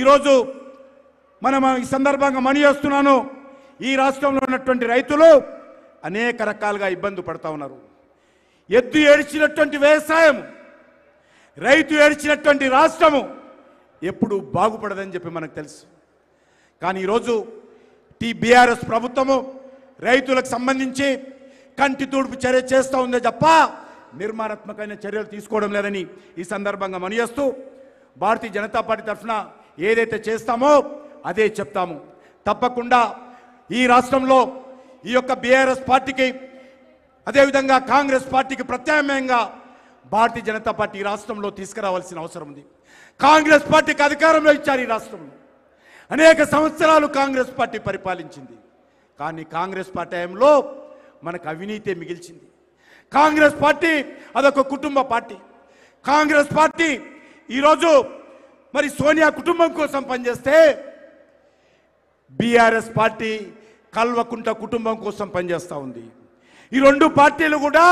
ఈరోజు మనం ఈ సందర్భంగా మణి వేస్తున్నాను ఈ రాష్ట్రంలో ఉన్నటువంటి రైతులు అనేక రకాలుగా ఇబ్బంది పడతా ఉన్నారు ఎద్దు ఏడ్చినటువంటి వ్యవసాయం రైతు ఏడ్చినటువంటి రాష్ట్రము ఎప్పుడు బాగుపడదని చెప్పి మనకు తెలుసు కానీ ఈరోజు టీ బీఆర్ఎస్ ప్రభుత్వము రైతులకు సంబంధించి కంటి తూడుపు చర్య చేస్తూ ఉందే తప్ప నిర్మాణాత్మకమైన చర్యలు తీసుకోవడం లేదని ఈ సందర్భంగా మనియేస్తూ భారతీయ జనతా పార్టీ తరఫున ఏదైతే చేస్తామో అదే చెప్తాము తప్పకుండా ఈ రాష్ట్రంలో ఈ యొక్క బీఆర్ఎస్ పార్టీకి అదేవిధంగా కాంగ్రెస్ పార్టీకి ప్రత్యామ్నాయంగా భారతీయ జనతా పార్టీ రాష్ట్రంలో తీసుకురావాల్సిన అవసరం ఉంది కాంగ్రెస్ పార్టీకి అధికారంలో ఇచ్చారు ఈ రాష్ట్రంలో అనేక సంవత్సరాలు కాంగ్రెస్ పార్టీ పరిపాలించింది కానీ కాంగ్రెస్ పార్టీ హయాంలో మనకు అవినీతే మిగిల్చింది కాంగ్రెస్ పార్టీ అదొక కుటుంబ పార్టీ కాంగ్రెస్ పార్టీ ఈరోజు మరి సోనియా కుటుంబం కోసం పనిచేస్తే బీఆర్ఎస్ పార్టీ కల్వకుంట కుటుంబం కోసం పనిచేస్తూ ఉంది ఈ రెండు పార్టీలు కూడా